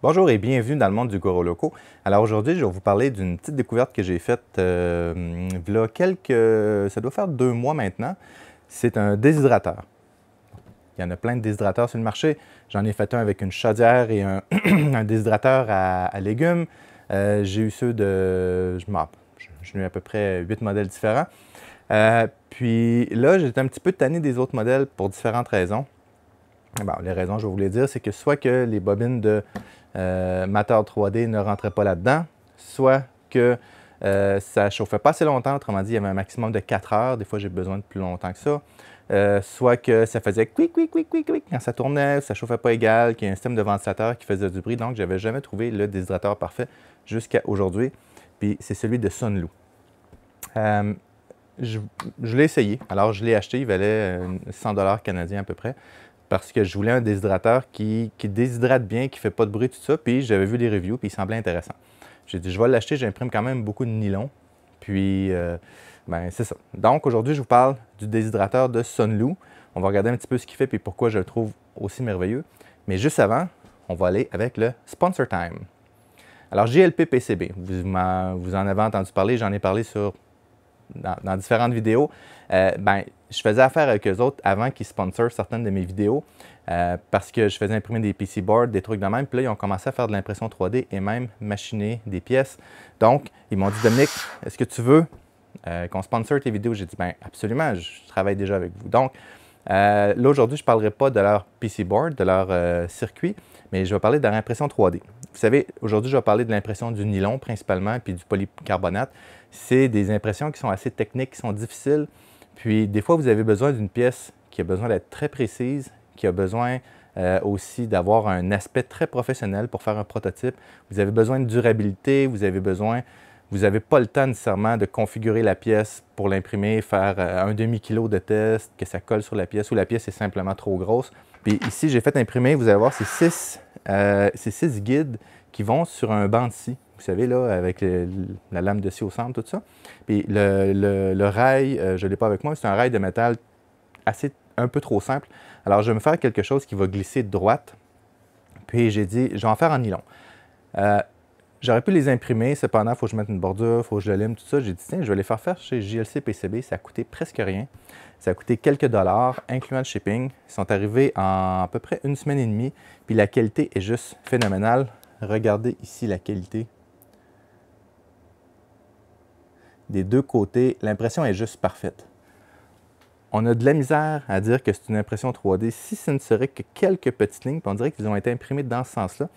Bonjour et bienvenue dans le monde du Goro loco. Alors aujourd'hui, je vais vous parler d'une petite découverte que j'ai faite il y a quelques... ça doit faire deux mois maintenant. C'est un déshydrateur. Il y en a plein de déshydrateurs sur le marché. J'en ai fait un avec une chaudière et un, déshydrateur à, légumes. Euh, j'ai eu ceux de... je J'ai eu à peu près huit modèles différents. Euh, puis là, été un petit peu tanné des autres modèles pour différentes raisons. Bon, les raisons, je vais vous les dire, c'est que soit que les bobines de euh, Matter 3D ne rentrait pas là-dedans, soit que euh, ça ne chauffait pas assez longtemps, autrement dit, il y avait un maximum de 4 heures. Des fois, j'ai besoin de plus longtemps que ça. Euh, soit que ça faisait quick, quick, quick, quick, quick quand ça tournait, ça ne chauffait pas égal, qu'il y a un système de ventilateur qui faisait du bruit. Donc, je n'avais jamais trouvé le déshydrateur parfait jusqu'à aujourd'hui. Puis, c'est celui de Sunloo. Euh, je, l'ai essayé. Alors, je l'ai acheté. Il valait 100 canadiens à peu près parce que je voulais un déshydrateur qui, déshydrate bien, qui ne fait pas de bruit, tout ça. Puis j'avais vu des reviews, puis il semblait intéressant. J'ai dit, je vais l'acheter, j'imprime quand même beaucoup de nylon. Puis, euh, ben, c'est ça. Donc, aujourd'hui, je vous parle du déshydrateur de Sunlu. On va regarder un petit peu ce qu'il fait puis pourquoi je le trouve aussi merveilleux. Mais juste avant, on va aller avec le Sponsor Time. Alors, JLP PCB, vous, en, vous en avez entendu parler, j'en ai parlé sur, dans, différentes vidéos. Euh, ben, je faisais affaire avec eux autres avant qu'ils sponsorent certaines de mes vidéos euh, parce que je faisais imprimer des PC boards, des trucs de même. Puis là, ils ont commencé à faire de l'impression 3D et même machiner des pièces. Donc, ils m'ont dit Dominique, est-ce que tu veux euh, qu'on sponsore tes vidéos J'ai dit ben absolument, je travaille déjà avec vous. Donc, euh, là aujourd'hui, je ne parlerai pas de leur PC board, de leur circuit, mais je vais parler de leur impression 3D. Vous savez, aujourd'hui, je vais parler de l'impression du nylon principalement, puis du polycarbonate. C'est des impressions qui sont assez techniques, qui sont difficiles. Puis, des fois, vous avez besoin d'une pièce qui a besoin d'être très précise, qui a besoin euh, aussi d'avoir un aspect très professionnel pour faire un prototype. Vous avez besoin de durabilité, vous avez besoin vous n'avez pas le temps nécessairement de configurer la pièce pour l'imprimer, faire euh, un demi-kilo de test, que ça colle sur la pièce ou la pièce est simplement trop grosse. Puis ici, j'ai fait imprimer, vous allez voir, c'est six, euh, six guides qui vont sur un banc de scie. Vous savez, là, avec la lame de scie au centre, tout ça. Puis le, rail, euh, je ne l'ai pas avec moi, c'est un rail de métal assez un peu trop simple. Alors, je vais me faire quelque chose qui va glisser de droite. Puis j'ai dit, je vais en faire en nylon. Euh, j'aurais pu les imprimer, cependant, il faut que je mette une bordure, il faut que je le tout ça. J'ai dit, tiens, je vais les faire faire chez JLC PCB. Ça a coûté presque rien. Ça a coûté quelques dollars, incluant le shipping. Ils sont arrivés en à peu près une semaine et demie, puis la qualité est juste phénoménale. Regardez ici la qualité. Des deux côtés, l'impression est juste parfaite. On a de la misère à dire que c'est une impression 3D si ce ne serait que quelques petites lignes. on dirait qu'ils ont été imprimés dans ce sens-là.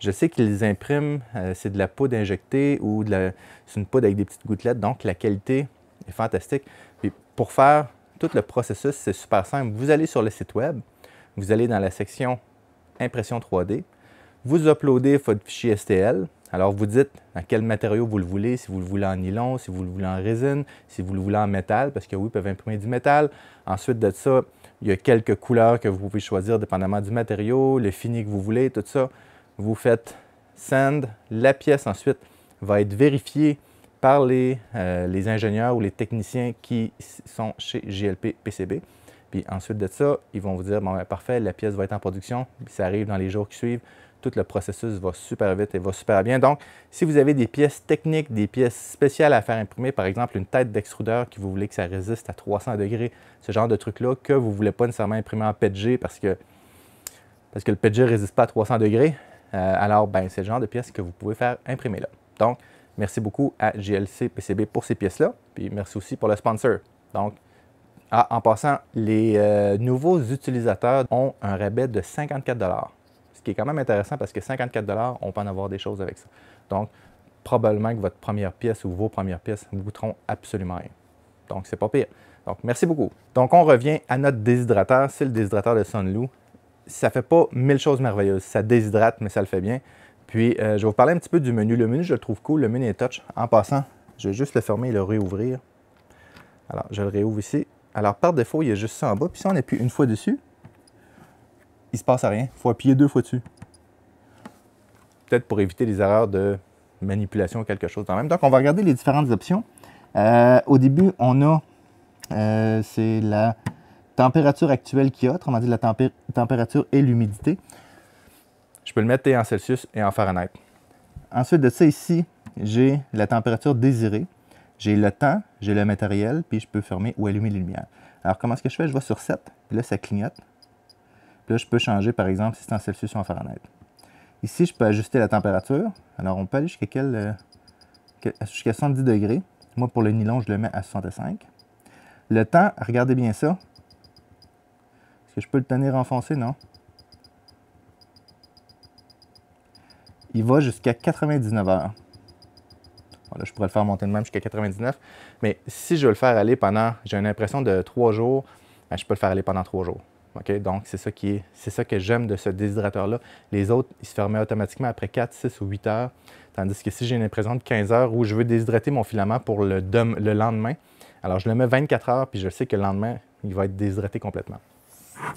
Je sais qu'ils impriment, euh, c'est de la poudre injectée ou c'est une poudre avec des petites gouttelettes. Donc la qualité est fantastique. pour faire tout le processus, c'est super simple. Vous allez sur le site web, vous allez dans la section impression 3D, vous uploadez votre fichier STL. Alors, vous dites dans quel matériau vous le voulez, si vous le voulez en nylon, si vous le voulez en résine, si vous le voulez en métal, parce que oui, ils peuvent imprimer du métal. Ensuite de ça, il y a quelques couleurs que vous pouvez choisir dépendamment du matériau, le fini que vous voulez, tout ça. Vous faites send. La pièce ensuite va être vérifiée par les, euh, ingénieurs ou les techniciens qui sont chez GLP PCB. Puis ensuite de ça, ils vont vous dire, bon, ben, parfait, la pièce va être en production, ça arrive dans les jours qui suivent tout le processus va super vite et va super bien. Donc, si vous avez des pièces techniques, des pièces spéciales à faire imprimer, par exemple une tête d'extrudeur que vous voulez que ça résiste à 300 degrés, ce genre de truc-là, que vous ne voulez pas nécessairement imprimer en PETG parce que, parce que le PETG ne résiste pas à 300 degrés, euh, alors ben, c'est le genre de pièces que vous pouvez faire imprimer là. Donc, merci beaucoup à GLC PCB pour ces pièces-là, puis merci aussi pour le sponsor. Donc, ah, en passant, les euh, nouveaux utilisateurs ont un rabais de 54 qui est quand même intéressant parce que 54 on peut en avoir des choses avec ça. Donc, probablement que votre première pièce ou vos premières pièces ne vous absolument rien. Donc, c'est pas pire. Donc, merci beaucoup. Donc, on revient à notre déshydrateur. C'est le déshydrateur de Sunlou. Ça fait pas mille choses merveilleuses. Ça déshydrate, mais ça le fait bien. Puis, euh, je vais vous parler un petit peu du menu. Le menu, je le trouve cool. Le menu est touch. En passant, je vais juste le fermer et le réouvrir. Alors, je le réouvre ici. Alors, par défaut, il y a juste ça en bas. Puis, si on appuie une fois dessus, il se passe à rien. Il faut appuyer deux fois dessus. Peut-être pour éviter les erreurs de manipulation ou quelque chose. quand même Donc on va regarder les différentes options. Euh, au début, on a euh, c'est la température actuelle qu'il y a, autrement dit la température et l'humidité. Je peux le mettre en Celsius et en Fahrenheit. Ensuite de ça, ici, j'ai la température désirée, j'ai le temps, j'ai le matériel, puis je peux fermer ou allumer les lumières. Alors, comment est-ce que je fais? Je vais sur 7, là, ça clignote là, je peux changer, par exemple, si c'est en Celsius ou en Fahrenheit. Ici, je peux ajuster la température. Alors, on peut aller jusqu'à quel, euh, jusqu'à 70 degrés. Moi, pour le nylon, je le mets à 65. Le temps, regardez bien ça. Est-ce que je peux le tenir enfoncé? Non. Il va jusqu'à 99 heures. là, je pourrais le faire monter de même jusqu'à 99. Mais si je veux le faire aller pendant, j'ai une impression de 3 jours, ben, je peux le faire aller pendant 3 jours. Donc, c'est ça, qui est, c'est ça que j'aime de ce déshydrateur-là. Les autres, ils se fermaient automatiquement après 4, 6 ou 8 heures. Tandis que si j'ai une impression de 15 heures où je veux déshydrater mon filament pour le, lendemain, alors je le mets 24 heures, puis je sais que le lendemain, il va être déshydraté complètement.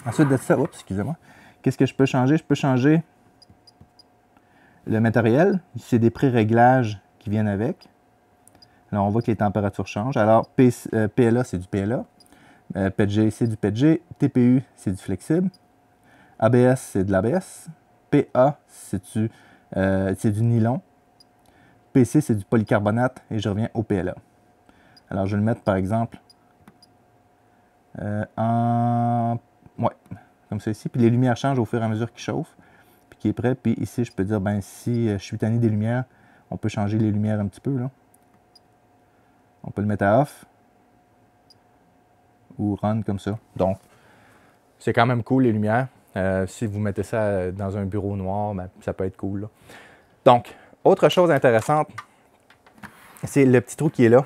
Ensuite de ça, oups, excusez-moi, qu'est-ce que je peux changer? Je peux changer le matériel. C'est des pré-réglages qui viennent avec. Là, on voit que les températures changent. Alors, PLA, euh, c'est du PLA. Euh, P.G c'est du P.G, TPU, c'est du flexible. ABS, c'est de l'ABS. PA, c'est du, euh, du nylon. PC, c'est du polycarbonate. Et je reviens au PLA. Alors, je vais le mettre, par exemple, euh, en... Ouais, comme ça ici. Puis les lumières changent au fur et à mesure qu'il chauffe, Puis qui est prêt. Puis ici, je peux dire, ben si je suis tanné des lumières, on peut changer les lumières un petit peu, là. On peut le mettre à off ou run comme ça. Donc, c'est quand même cool les lumières. Euh, si vous mettez ça euh, dans un bureau noir, ben, ça peut être cool. Donc, autre chose intéressante, c'est le petit trou qui est là.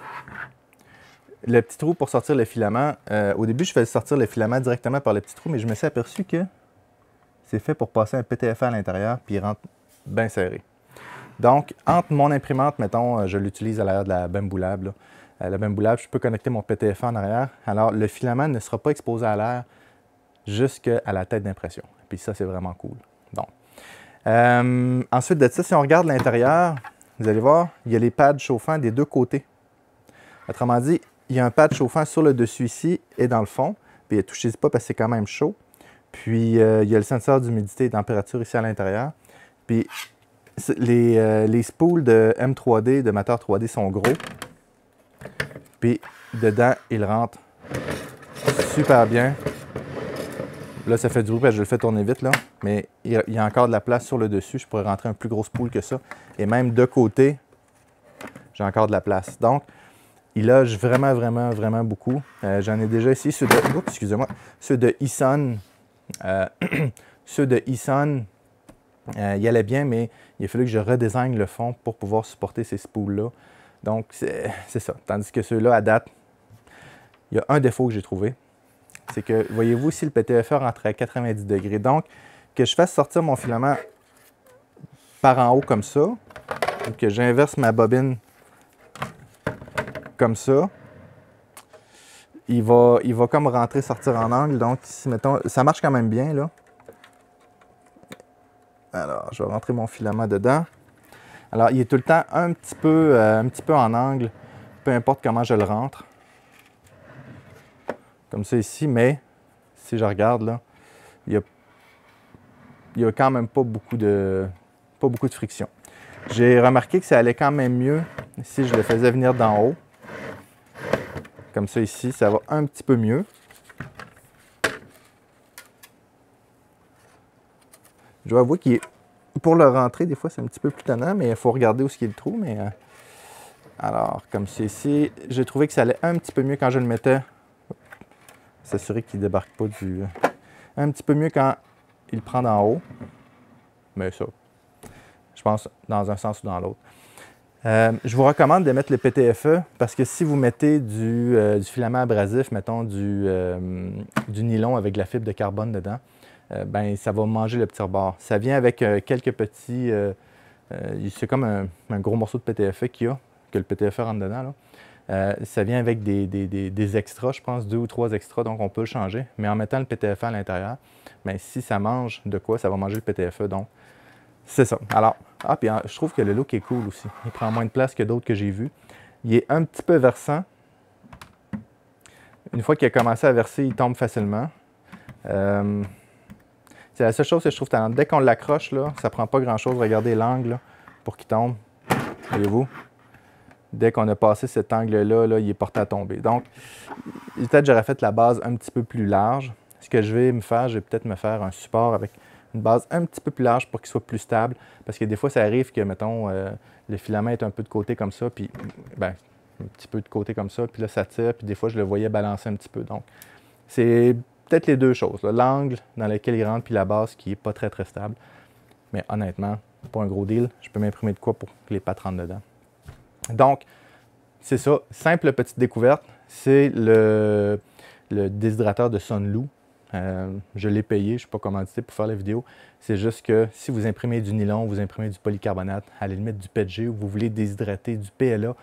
Le petit trou pour sortir le filament. Euh, au début, je faisais sortir le filament directement par le petit trou, mais je me suis aperçu que c'est fait pour passer un PTF à l'intérieur, puis il rentre bien serré. Donc, entre mon imprimante, mettons, je l'utilise à l'air de la Bamboo euh, le même boulage je peux connecter mon PTFE en arrière. Alors, le filament ne sera pas exposé à l'air jusqu'à la tête d'impression. Puis ça, c'est vraiment cool. Donc, euh, ensuite de ça, si on regarde l'intérieur, vous allez voir, il y a les pads chauffants des deux côtés. Autrement dit, il y a un pad chauffant sur le dessus ici et dans le fond. Puis euh, touchez pas parce que c'est quand même chaud. Puis il y a le senseur d'humidité et température ici à l'intérieur. Puis les, spools de M3D, de Mateur 3D sont gros. Puis dedans, il rentre super bien. Là, ça fait du bruit je le fais tourner vite, là. Mais il y a encore de la place sur le dessus. Je pourrais rentrer un plus gros poule que ça. Et même de côté, j'ai encore de la place. Donc, il loge vraiment, vraiment, vraiment beaucoup. Euh, j'en ai déjà ici ceux de... Oups, excusez-moi. Ceux de Ison. Euh, ceux de Isson euh, il allait bien, mais il a fallu que je redesigne le fond pour pouvoir supporter ces spools-là. Donc, c'est ça. Tandis que ceux-là, à date, il y a un défaut que j'ai trouvé. C'est que, voyez-vous, si le PTFE rentrait à 90 degrés, donc que je fasse sortir mon filament par en haut comme ça, ou que j'inverse ma bobine comme ça, il va, il va comme rentrer, sortir en angle. Donc, si, mettons, ça marche quand même bien, là. Alors, je vais rentrer mon filament dedans. Alors, il est tout le temps un petit peu, euh, un petit peu en angle, peu importe comment je le rentre. Comme ça ici, mais si je regarde là, il n'y a, quand même pas beaucoup de, pas beaucoup de friction. J'ai remarqué que ça allait quand même mieux si je le faisais venir d'en haut. Comme ça ici, ça va un petit peu mieux. Je dois avouer qu'il est pour le rentrer, des fois, c'est un petit peu plus tenant, mais il faut regarder où est-ce qu'il le trou. Mais, euh, alors, comme c'est ici, j'ai trouvé que ça allait un petit peu mieux quand je le mettais. S'assurer qu'il ne débarque pas du... Euh, un petit peu mieux quand il prend d'en haut. Mais ça, je pense dans un sens ou dans l'autre. Euh, je vous recommande de mettre le PTFE parce que si vous mettez du, filament abrasif, mettons du, du nylon avec de la fibre de carbone dedans, euh, ben, ça va manger le petit rebord. Ça vient avec euh, quelques petits... Euh, c'est comme un, gros morceau de PTFE qu'il y a, que le PTFE rentre dedans. ça vient avec des, des, extras, je pense, deux ou trois extras, donc on peut le changer. Mais en mettant le PTFE à l'intérieur, ben, si ça mange de quoi, ça va manger le PTFE. Donc, c'est ça. Alors, ah, hein, je trouve que le look est cool aussi. Il prend moins de place que d'autres que j'ai vus. Il est un petit peu versant. Une fois qu'il a commencé à verser, il tombe facilement. Euh, c'est la seule chose que je trouve talent. Dès qu'on l'accroche, là, ça prend pas grand-chose. Regardez l'angle pour qu'il tombe. Voyez-vous? Dès qu'on a passé cet angle-là, là, il est porté à tomber. Donc, peut-être j'aurais fait la base un petit peu plus large. Ce que je vais me faire, je vais peut-être me faire un support avec une base un petit peu plus large pour qu'il soit plus stable. Parce que des fois, ça arrive que, mettons, euh, le filament est un peu de côté comme ça, puis ben, un petit peu de côté comme ça, puis là, ça tire, puis des fois, je le voyais balancer un petit peu. Donc, c'est peut-être les deux choses. L'angle dans lequel il rentre, puis la base qui n'est pas très, très stable. Mais honnêtement, pas un gros deal. Je peux m'imprimer de quoi pour que les pattes rentrent dedans. Donc, c'est ça. Simple petite découverte. C'est le, déshydrateur de Sunloo. Euh, je l'ai payé, je ne suis pas commandité pour faire la vidéo. C'est juste que si vous imprimez du nylon, vous imprimez du polycarbonate, à la limite du PETG, ou vous voulez déshydrater du PLA,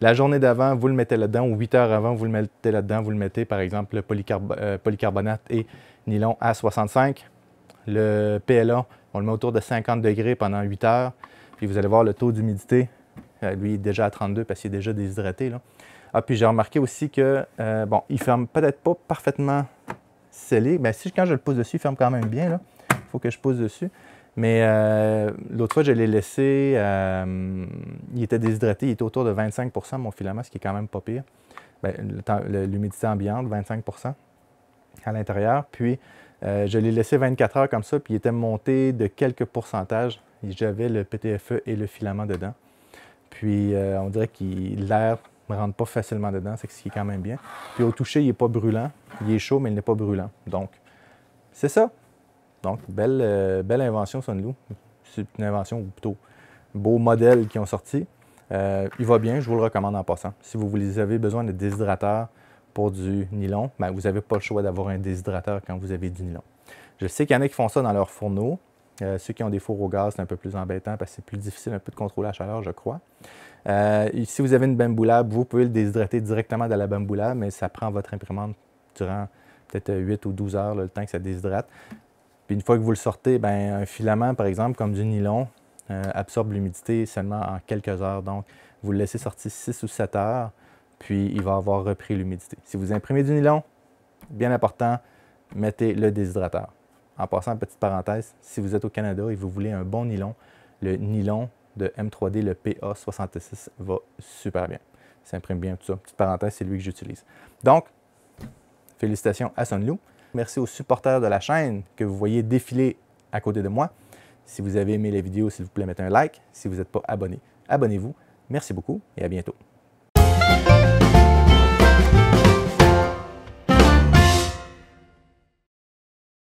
la journée d'avant, vous le mettez là-dedans, ou 8 heures avant, vous le mettez là-dedans, vous le mettez par exemple le euh, polycarbonate et nylon à 65 Le PLA, on le met autour de 50 degrés pendant 8 heures. Puis vous allez voir le taux d'humidité, euh, lui, est déjà à 32 parce qu'il est déjà déshydraté. Ah, puis j'ai remarqué aussi que, euh, bon, il ferme peut-être pas parfaitement scellé. Mais si, quand je le pose dessus, il ferme quand même bien. Il faut que je pose dessus. Mais euh, l'autre fois, je l'ai laissé, euh, il était déshydraté, il était autour de 25 mon filament, ce qui est quand même pas pire. Ben, l'humidité ambiante, 25 à l'intérieur. Puis, euh, je l'ai laissé 24 heures comme ça, puis il était monté de quelques pourcentages. J'avais le PTFE et le filament dedans. Puis, on dirait que l'air ne rentre pas facilement dedans, c'est ce qui est quand même bien. Puis, au toucher, il n'est pas brûlant. Il est chaud, mais il n'est pas brûlant. Donc, c'est ça. Donc, belle, euh, belle invention, Sunloo. C'est une invention, ou plutôt beau modèle qui ont sorti. Euh, il va bien, je vous le recommande en passant. Si vous, vous avez besoin de déshydrateur pour du nylon, ben, vous n'avez pas le choix d'avoir un déshydrateur quand vous avez du nylon. Je sais qu'il y en a qui font ça dans leur fourneau. Euh, ceux qui ont des fours au gaz, c'est un peu plus embêtant parce que c'est plus difficile un peu de contrôler la chaleur, je crois. si vous avez une bamboula, vous pouvez le déshydrater directement dans la bamboula, mais ça prend votre imprimante durant peut-être 8 ou 12 heures, le temps que ça déshydrate. Puis une fois que vous le sortez, ben, un filament, par exemple, comme du nylon, euh, absorbe l'humidité seulement en quelques heures. Donc, vous le laissez sortir 6 ou 7 heures, puis il va avoir repris l'humidité. Si vous imprimez du nylon, bien important, mettez le déshydrateur. En passant, petite parenthèse, si vous êtes au Canada et vous voulez un bon nylon, le nylon de M3D, le PA66, va super bien. Ça imprime bien tout ça. Petite parenthèse, c'est lui que j'utilise. Donc, félicitations à Sunlou. Merci aux supporters de la chaîne que vous voyez défiler à côté de moi. Si vous avez aimé la vidéo, s'il vous plaît, mettez un like. Si vous n'êtes pas abonné, abonnez-vous. Merci beaucoup et à bientôt.